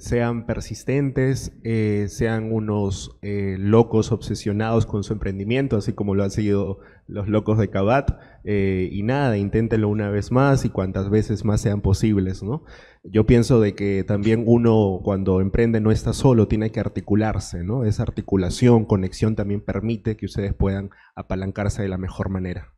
sean persistentes, eh, sean unos eh, locos obsesionados con su emprendimiento, así como lo han sido los locos de Kabat, eh, y nada, inténtenlo una vez más y cuantas veces más sean posibles, ¿no? Yo pienso de que también uno cuando emprende no está solo, tiene que articularse, ¿no? Esa articulación, conexión también permite que ustedes puedan apalancarse de la mejor manera.